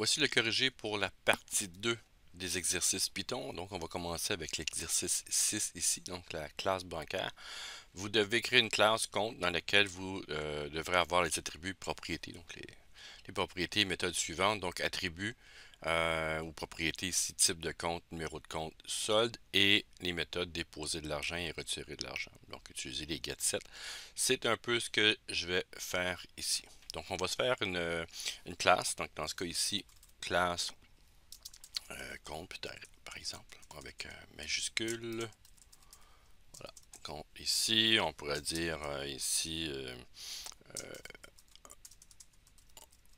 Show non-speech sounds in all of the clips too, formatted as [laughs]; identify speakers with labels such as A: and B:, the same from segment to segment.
A: Voici le corrigé pour la partie 2 des exercices Python. Donc, on va commencer avec l'exercice 6 ici, donc la classe bancaire. Vous devez créer une classe compte dans laquelle vous euh, devrez avoir les attributs propriétés, donc les, propriétés méthodes suivantes, donc attributs euh, ou propriétés ici, type de compte, numéro de compte, solde et les méthodes déposer de l'argent et retirer de l'argent. Donc, utiliser les get C'est un peu ce que je vais faire ici. Donc, on va se faire une, classe. Donc, dans ce cas ici, classe euh, compte, par exemple, avec euh, majuscule. Voilà. Compte ici, on pourrait dire euh, ici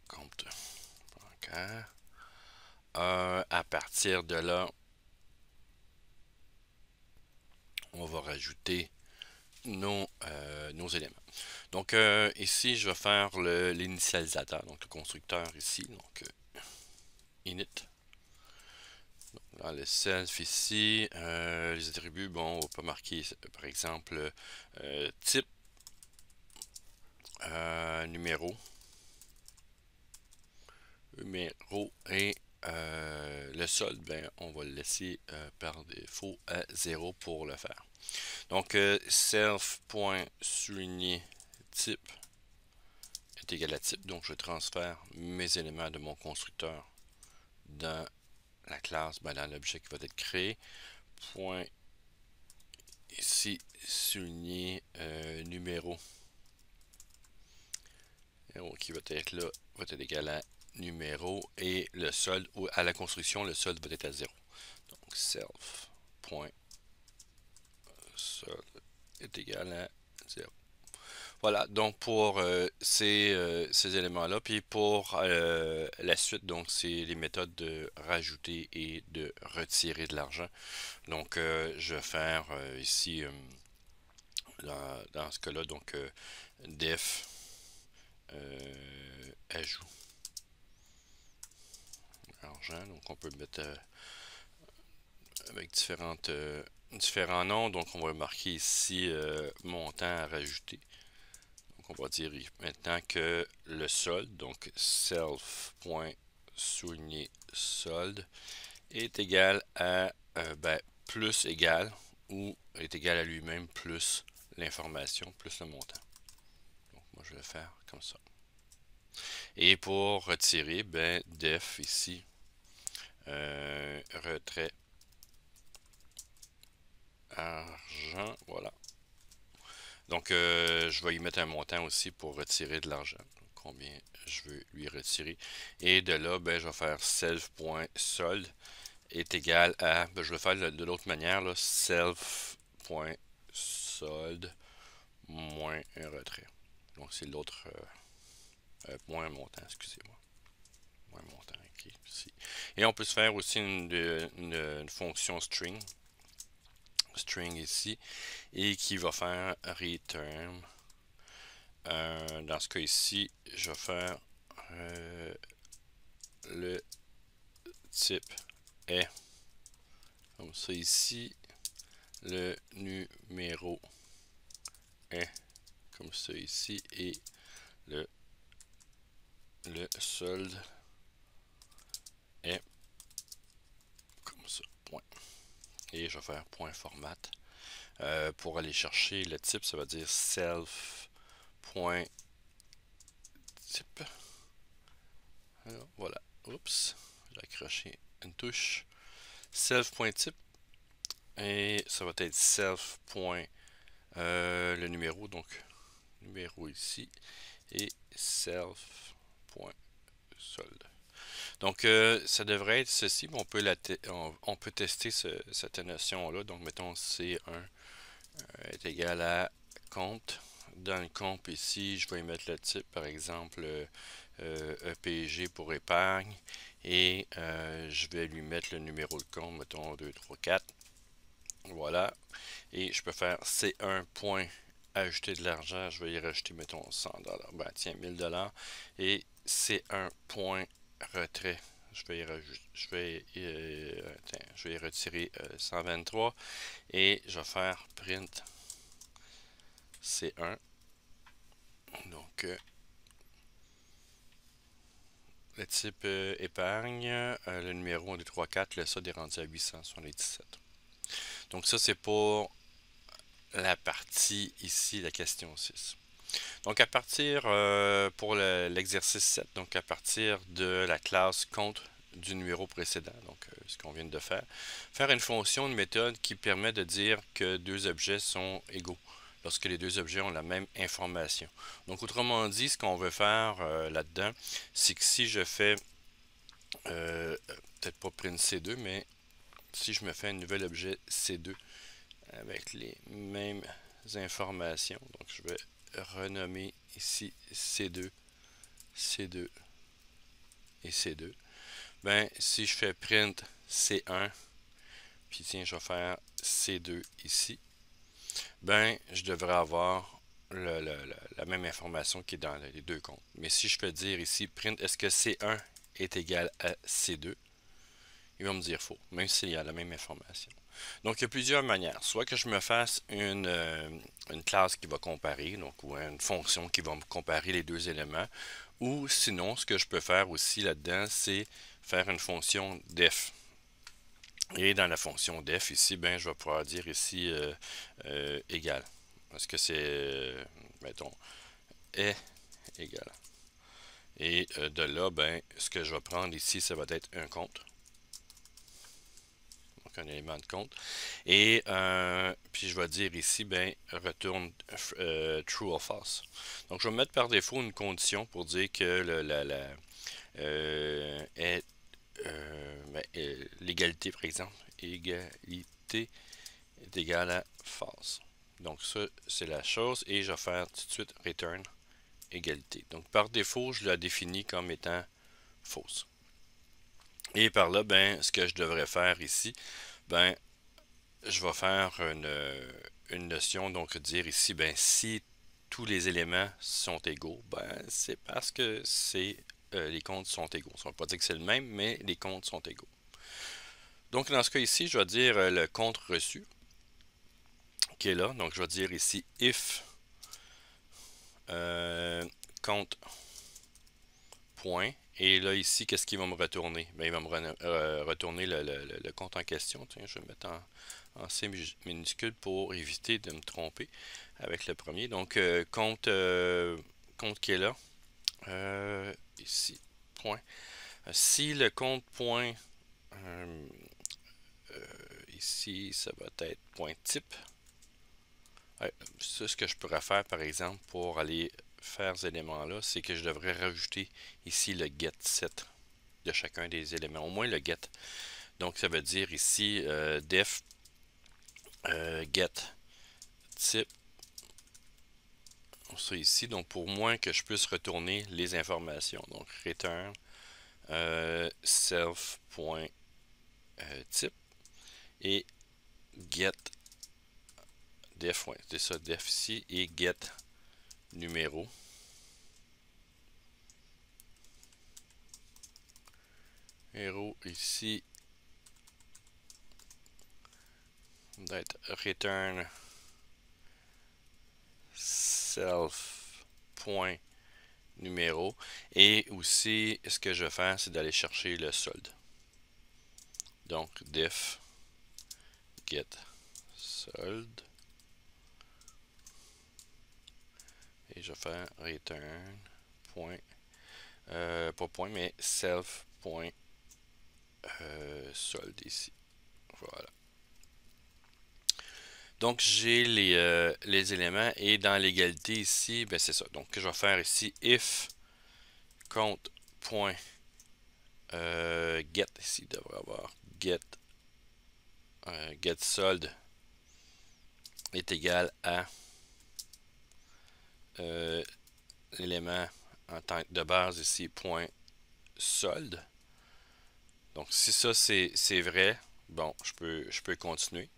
A: compte hein. à partir de là, on va rajouter nos, euh, nos éléments. Donc euh, ici, je vais faire l'initialisateur, donc le constructeur ici, donc euh, init. le self ici, les attributs, bon, on va pas marquer par exemple type, numéro, numéro et le solde, ben, on va le laisser par défaut à 0 pour le faire. Donc, euh, type est égal à type. Donc, je transfère mes éléments de mon constructeur dans la classe, ben, dans l'objet qui va être créé. Point ici, souligné euh, numéro. qui va être là, va être égal à numéro et le solde, ou à la construction, le solde va être à 0. Donc, self. Ça est égal à 0. Voilà, donc pour euh, euh, ces, éléments-là, puis pour euh, la suite, donc c'est les méthodes de rajouter et de retirer de l'argent. Donc je vais faire ici, dans, ce cas-là, donc def ajout argent. Donc on peut mettre avec différentes différents noms. Donc, on va marquer ici euh, montant à rajouter. Donc, on va dire maintenant que le solde, donc self solde, est égal à euh, ben, plus égal ou est égal à lui-même plus l'information plus le montant. Donc, moi, je vais faire comme ça. Et pour retirer, ben, def ici, euh, retrait argent, voilà. Donc, euh, je vais y mettre un montant aussi pour retirer de l'argent. Combien je veux lui retirer. Et de là, ben, je vais faire self.sold est égal à, ben, je vais le faire de l'autre manière, self.sold moins un retrait. Donc, c'est l'autre, euh, euh, moins un montant, excusez-moi. Moins montant, ok, Et on peut se faire aussi une fonction string string ici et qui va faire return. Euh, dans ce cas ici, je vais faire euh, le type est comme ça ici, le numéro est comme ça ici et le, le solde est comme ça. Point et je vais faire point .format. Euh, pour aller chercher le type, ça va dire self.type. Alors, voilà. Oups, j'ai accroché une touche. Self.type. Et ça va être self. Euh, le numéro, donc numéro ici. Et self.solde. Donc, euh, ça devrait être ceci. On peut, la on, peut tester cette notion-là. Donc, mettons C1 euh, est égal à compte. Dans le compte, ici, je vais y mettre le type, par exemple, EPG euh, e pour épargne. Et je vais lui mettre le numéro de compte, mettons 2, 3, 4. Voilà. Et je peux faire C1 de l'argent. Je vais y rajouter, mettons, 100 dollars. Ben, tiens, 1000 Et C1 retrait. Je vais, y je vais, euh, je vais retirer 123 euh, et je vais faire print C1. Donc, euh, le type épargne, le numéro 1, 2, 3, 4, le solde est rendu à 877. Donc ça, c'est pour la partie ici, la question 6. Donc à partir, euh, pour l'exercice 7, donc à partir de la classe compte du numéro précédent, donc euh, ce qu'on vient de faire, faire une fonction, une méthode qui permet de dire que deux objets sont égaux lorsque les deux objets ont la même information. Donc autrement dit, ce qu'on veut faire euh, là-dedans, c'est que si je fais, peut-être pas print C2, mais si je me fais un nouvel objet C2 avec les mêmes informations, donc je vais renommé ici C2, C2 et C2. Ben, si je fais print C1, puis tiens, je vais faire C2 ici, ben, je devrais avoir la même information qui est dans les deux comptes. Mais si je fais dire ici print, est-ce que C1 est égal à C2, il va me dire faux, même s'il y a la même information. Donc, il y a plusieurs manières. Soit que je me fasse une, euh, classe qui va comparer, donc ou hein, une fonction qui va me comparer les deux éléments, ou sinon, ce que je peux faire aussi là-dedans, c'est faire une fonction def. Et dans la fonction def, ici, ben, je vais pouvoir dire ici euh, euh, égal. Parce que c'est, mettons, est égal. Et de là, ben, ce que je vais prendre ici, ça va être un compte un élément de compte. Et euh, puis je vais dire ici, ben, retourne euh, true or false. Donc je vais mettre par défaut une condition pour dire que euh, ben, l'égalité, par exemple, égalité est égale à false. Donc ça, c'est la chose. Et je vais faire tout de suite return égalité. Donc par défaut, je la définis comme étant fausse. Et par là, ben, ce que je devrais faire ici, ben, je vais faire une, notion, donc dire ici, ben, si tous les éléments sont égaux, ben, c'est parce que c'est euh, les comptes sont égaux. Ça ne veut pas dire que c'est le même, mais les comptes sont égaux. Donc, dans ce cas ici, je vais dire euh, le compte reçu, qui est là. Donc, je vais dire ici if euh, compte point et là, ici, qu'est-ce qu'il va me retourner? mais ben, il va me euh, retourner le, compte en question. Tiens, je vais me mettre en, C minuscule pour éviter de me tromper avec le premier. Donc, euh, compte, euh, compte qui est là. ici, point. Si le compte point... ici, ça va être point type. C'est ce que je pourrais faire, par exemple, pour aller faire ces éléments-là, c'est que je devrais rajouter ici le get set de chacun des éléments, au moins le get. Donc ça veut dire ici euh, def euh, get type. Ça ici, donc pour moi que je puisse retourner les informations. Donc return euh, self self.type et get def, ouais, c'est ça, def ici et get numéro. Héros ici. D'être return self point numéro. Et aussi, ce que je vais faire, c'est d'aller chercher le solde. Donc, def get solde. je vais faire return. Point. Euh, pas point, mais self. Point. Euh, solde ici. Voilà. Donc, j'ai euh, les, éléments et dans l'égalité ici, ben c'est ça. Donc, je vais faire ici if compte point get ici, il devrait avoir get get solde est égal à euh, l'élément en tant de base ici, point solde. Donc si ça c'est vrai, bon, je peux, je peux continuer.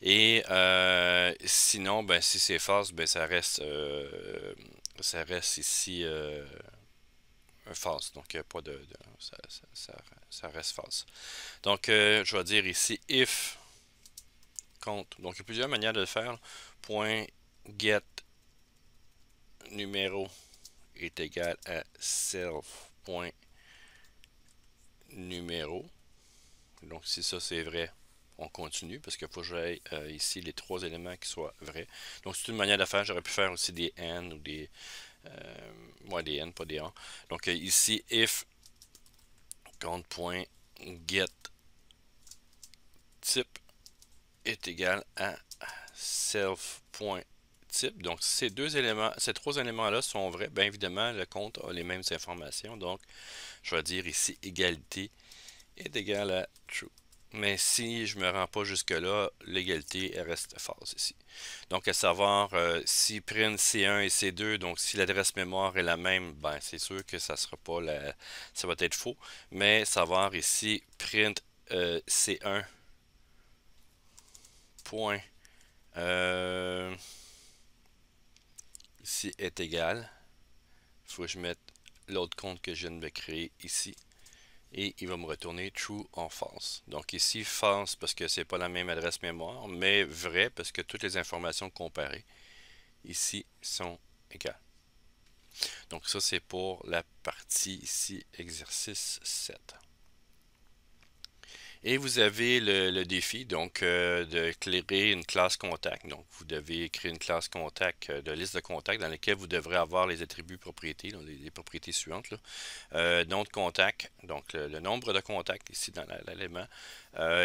A: Et euh, sinon, ben, si c'est false, ben, ça reste euh, ça reste ici un false. Donc pas de, de ça, ça, ça, reste false. Donc je vais dire ici if compte. Donc il y a plusieurs manières de le faire. Point get numéro est égal à self.numéro. Donc si ça c'est vrai, on continue parce qu'il faut que j'aille euh, ici les trois éléments qui soient vrais. Donc c'est une manière de faire. J'aurais pu faire aussi des n ou des... Euh, des n, pas des and Donc euh, ici, if compte.get type est égal à self.numéro. Donc, si ces deux éléments, ces trois éléments-là sont vrais, bien évidemment, le compte a les mêmes informations. Donc, je vais dire ici égalité est égal à true. Mais si je ne me rends pas jusque-là, l'égalité reste false ici. Donc, à savoir, si print C1 et C2, donc si l'adresse mémoire est la même, ben, c'est sûr que ça sera pas la... ça va être faux. Mais savoir ici, print euh, C1 point... Euh, ici est égal. Il faut que je mette l'autre compte que je viens de créer ici. Et il va me retourner true en false. Donc ici, false parce que c'est pas la même adresse mémoire, mais vrai parce que toutes les informations comparées ici sont égales. Donc ça, c'est pour la partie ici, exercice 7. Et vous avez le, défi donc euh, de créer une classe contact. Donc, vous devez créer une classe contact euh, de liste de contacts dans laquelle vous devrez avoir les attributs propriétés, donc les, propriétés suivantes. Euh, nom de contact, donc le, nombre de contacts ici dans l'élément.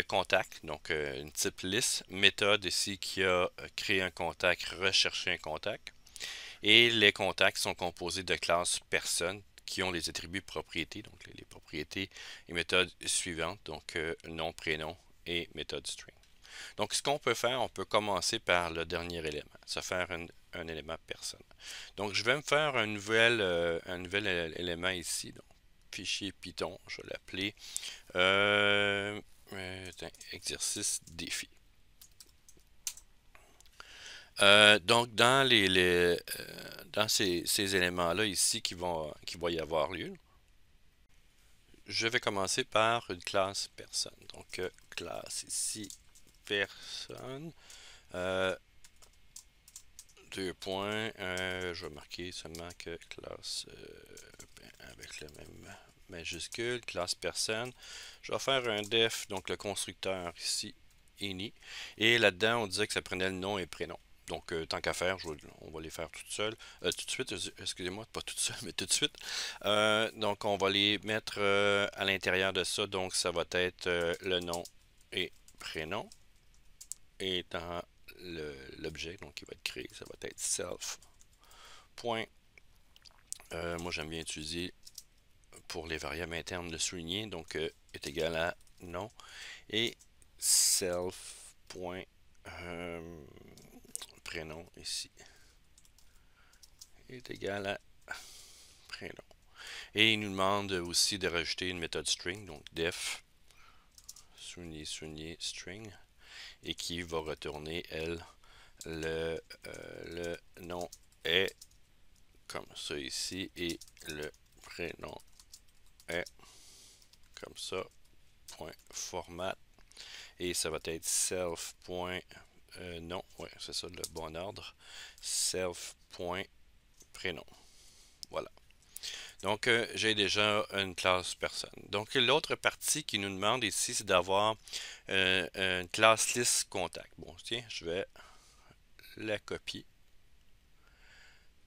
A: contact, donc une type liste. Méthode ici qui a créé un contact, recherché un contact. Et les contacts sont composés de classes personnes qui ont les attributs propriétés, donc les, propriétés et méthodes suivantes, donc euh, nom, prénom et méthode string. Donc, ce qu'on peut faire, on peut commencer par le dernier élément, se faire un, élément personne. Donc, je vais me faire un nouvel, euh, un nouvel élément ici, donc fichier Python, je vais l'appeler euh, exercice défi. Euh, donc, dans les, euh, dans ces, éléments-là ici qui vont, y avoir lieu, je vais commencer par une classe personne. Donc, euh, classe ici, personne. deux points. je vais marquer seulement que classe ben, avec le même majuscule, classe personne. Je vais faire un def, donc le constructeur ici, ini. Et là-dedans, on disait que ça prenait le nom et prénom. Donc, euh, tant qu'à faire, on va les faire toutes seules. Euh, tout de suite, excusez-moi, pas toutes seules, [laughs] mais tout de suite. Euh, donc, on va les mettre à l'intérieur de ça. Donc, ça va être le nom et prénom. Et dans l'objet, donc, qui va être créé, ça va être self. Point. moi, j'aime bien utiliser pour les variables internes de souligner. Donc, est égal à nom. Et self. Point prénom ici est égal à prénom. Et il nous demande aussi de rajouter une méthode string, donc def, souligné, souligné, string, et qui va retourner, elle, le, euh, le nom est comme ça ici et le prénom est comme ça, point format, et ça va être self.format euh, non, ouais, c'est ça le bon ordre. Self.prénom. Voilà. Donc, euh, j'ai déjà une classe personne. Donc, l'autre partie qui nous demande ici, c'est d'avoir euh, une classe liste contact. Bon, tiens, je vais la copier.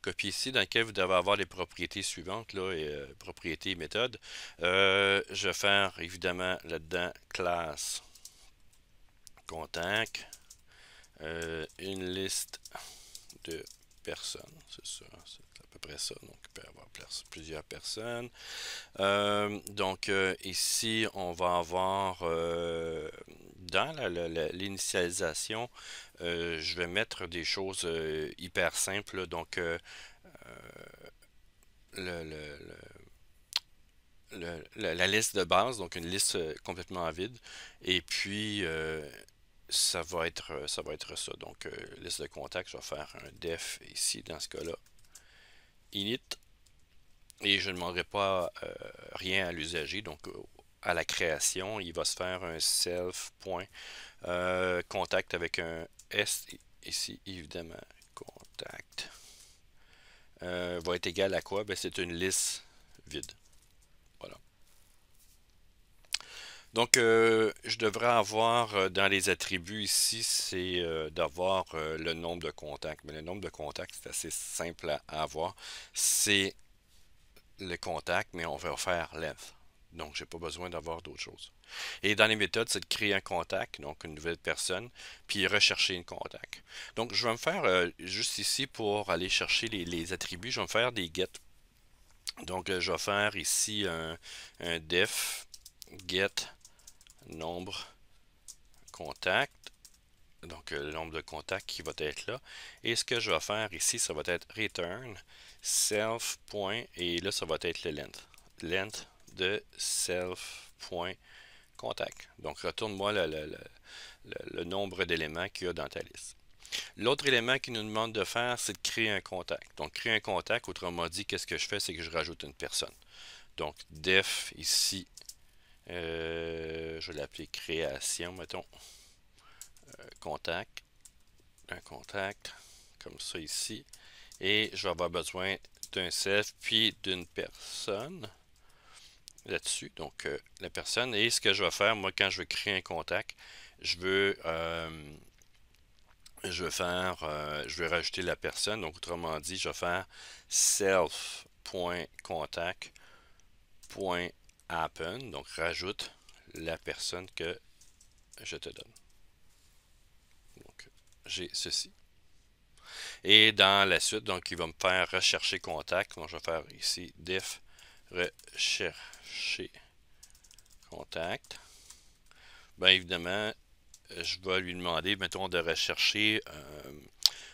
A: Copier ici, dans laquelle vous devez avoir les propriétés suivantes, là, et, propriétés et méthodes. je vais faire, évidemment, là-dedans, classe contact euh, une liste de personnes, c'est ça, c'est à peu près ça, donc il peut avoir plusieurs personnes. Euh, donc euh, ici, on va avoir dans l'initialisation, je vais mettre des choses hyper simples, donc le, la, liste de base, donc une liste complètement vide, et puis ça va être euh, ça, va être ça. Donc, euh, liste de contact, je vais faire un def ici dans ce cas-là. Init. Et je ne demanderai pas euh, rien à l'usager. Donc, à la création, il va se faire un self point contact avec un S ici, évidemment, contact. va être égal à quoi? Ben, c'est une liste vide. Donc, euh, je devrais avoir euh, dans les attributs ici, c'est euh, d'avoir le nombre de contacts. Mais le nombre de contacts, c'est assez simple à avoir. C'est le contact, mais on va faire lef. Donc, je n'ai pas besoin d'avoir d'autres choses. Et dans les méthodes, c'est de créer un contact, donc une nouvelle personne, puis rechercher un contact. Donc, je vais me faire, juste ici, pour aller chercher les, attributs, je vais me faire des get. Donc, je vais faire ici un, un def get nombre contact. Donc, euh, le nombre de contacts qui va être là. Et ce que je vais faire ici, ça va être return self. Point, et là, ça va être le length. Length de self. Point contact. Donc, retourne-moi le, nombre d'éléments qu'il y a dans ta liste. L'autre élément qui nous demande de faire, c'est de créer un contact. Donc, créer un contact, autrement dit, qu'est-ce que je fais, c'est que je rajoute une personne. Donc, def ici, euh, je vais l'appeler création, mettons. Euh, contact. Un contact, comme ça ici. Et je vais avoir besoin d'un self, puis d'une personne là-dessus. Donc, euh, la personne. Et ce que je vais faire, moi, quand je veux créer un contact, je veux, je faire, je vais rajouter la personne. Donc, autrement dit, je vais faire self.contact.contact happen, donc rajoute la personne que je te donne. Donc, j'ai ceci. Et dans la suite, donc, il va me faire rechercher contact. Donc, je vais faire ici Def rechercher contact. Bien évidemment, je vais lui demander, mettons, de rechercher. Euh,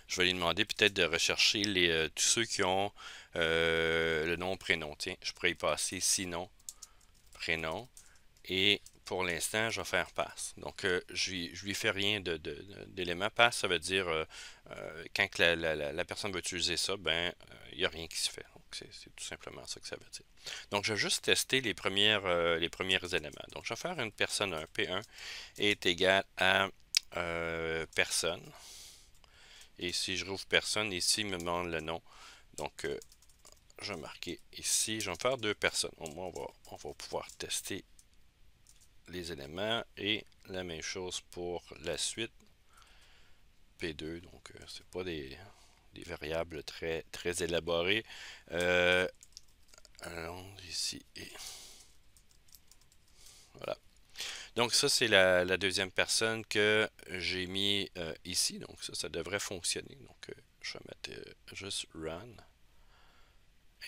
A: je vais lui demander peut-être de rechercher les, euh, tous ceux qui ont euh, le nom, prénom. Tiens, je pourrais y passer sinon prénom et pour l'instant, je vais faire passe. Donc, euh, je ne lui fais rien d'élément. passe, ça veut dire euh, euh, quand la, personne va utiliser ça, ben, il n'y a rien qui se fait. Donc, c'est tout simplement ça que ça veut dire. Donc, je vais juste tester les, premiers éléments. Donc, je vais faire une personne 1, P1 est égal à personne. Et si je rouvre personne, ici, il me demande le nom. Donc, je vais marquer ici. Je vais faire deux personnes. Au moins, on va, pouvoir tester les éléments. Et la même chose pour la suite. P2, donc euh, c'est pas des, variables très, très élaborées. Euh, allons ici Voilà. Donc ça, c'est la, deuxième personne que j'ai mis euh, ici. Donc ça, ça devrait fonctionner. Donc je vais mettre juste run.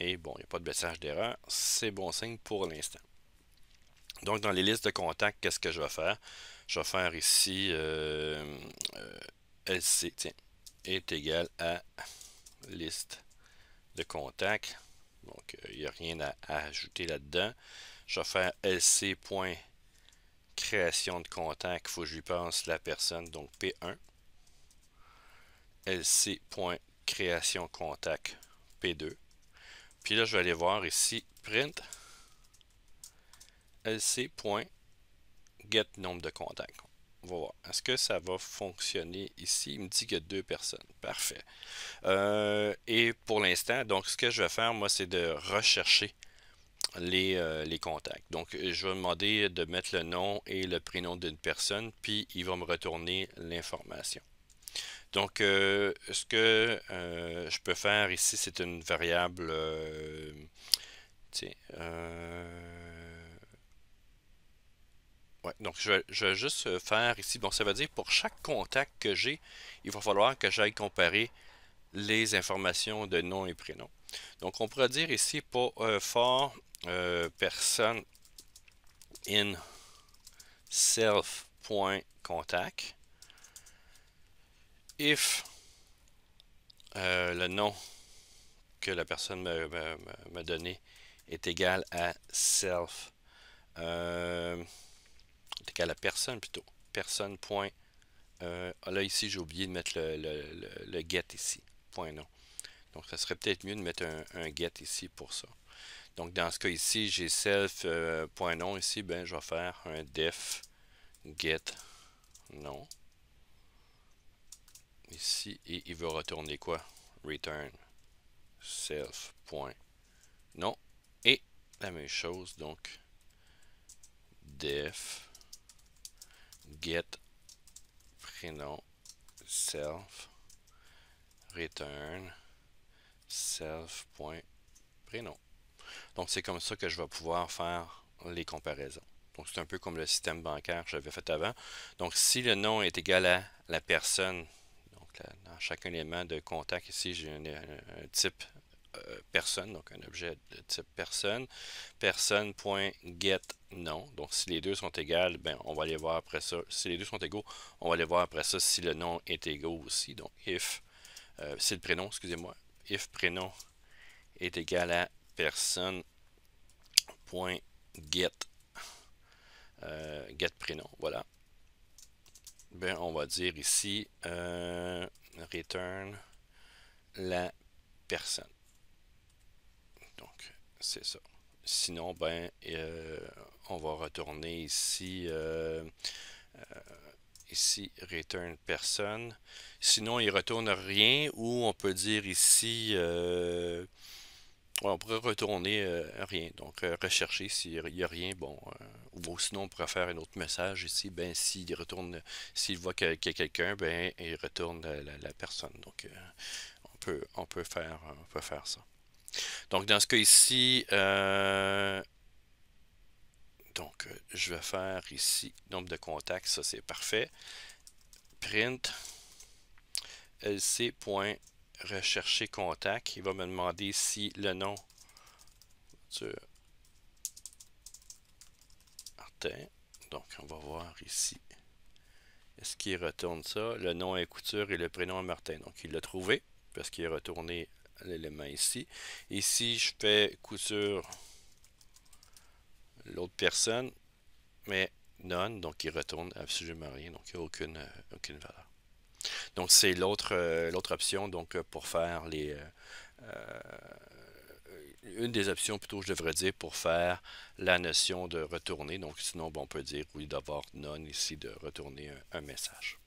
A: Et bon, il n'y a pas de message d'erreur. C'est bon signe pour l'instant. Donc, dans les listes de contacts, qu'est-ce que je vais faire? Je vais faire ici euh, euh, LC, est égal à liste de contacts. Donc, euh, il n'y a rien à, ajouter là-dedans. Je vais faire lc.création de contact. Il faut que je lui pense la personne, donc P1. lc.création contact P2. Puis là, je vais aller voir ici, print lc.get nombre de contacts. On va voir. Est-ce que ça va fonctionner ici? Il me dit que deux personnes. Parfait. Euh, et pour l'instant, donc ce que je vais faire, moi, c'est de rechercher les, euh, les, contacts. Donc, je vais demander de mettre le nom et le prénom d'une personne, puis il va me retourner l'information. Donc, euh, ce que euh, je peux faire ici, c'est une variable, euh, euh ouais, donc je vais, juste faire ici, bon, ça veut dire pour chaque contact que j'ai, il va falloir que j'aille comparer les informations de nom et prénom. Donc, on pourrait dire ici pour for personne in self.contact, if euh, le nom que la personne m'a donné est égal à self, euh, est égal à personne plutôt, personne euh, ah, là ici j'ai oublié de mettre le, le, get ici, point nom. Donc ça serait peut-être mieux de mettre un, un, get ici pour ça. Donc dans ce cas ici, j'ai self ici, ben je vais faire un def get nom ici et il veut retourner quoi? Return self. Non. Et la même chose, donc def get prénom self return self prénom. Donc c'est comme ça que je vais pouvoir faire les comparaisons. Donc c'est un peu comme le système bancaire que j'avais fait avant. Donc si le nom est égal à la personne chaque élément de contact ici, j'ai un, type euh, personne, donc un objet de type personne, personne.get nom. Donc si les deux sont égales, ben, on va aller voir après ça. Si les deux sont égaux, on va aller voir après ça si le nom est égaux aussi. Donc if, c'est euh, si le prénom, excusez-moi, if prénom est égal à personne.get euh, get prénom. Voilà. Ben, on va dire ici return la personne. Donc, c'est ça. Sinon, ben, euh, on va retourner ici, euh, euh, ici, return personne. Sinon, il retourne rien ou on peut dire ici, on pourrait retourner euh, rien. Donc, euh, rechercher s'il n'y a rien. Bon, euh, ou sinon, on pourrait faire un autre message ici. Ben, s'il retourne, s'il voit qu'il y a quelqu'un, ben, il retourne la, la, personne. Donc, on, peut, on, peut faire, on peut faire ça. Donc, dans ce cas ici, donc, je vais faire ici nombre de contacts. Ça, c'est parfait. Print lc.com rechercher contact. Il va me demander si le nom Martin Martin, Donc, on va voir ici. Est-ce qu'il retourne ça? Le nom est Couture et le prénom est Martin. Donc, il l'a trouvé parce qu'il a retourné l'élément ici. ici je fais Couture, l'autre personne, mais non, donc il retourne absolument rien. Donc, il n'y a aucune, euh, aucune valeur. Donc, c'est l'autre euh, l'autre option donc, euh, pour faire les euh, une des options plutôt, je devrais dire, pour faire la notion de retourner. Donc, sinon, on peut dire, oui, d'avoir non, ici, de retourner un, message.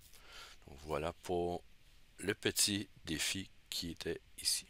A: Donc, voilà pour le petit défi qui était ici.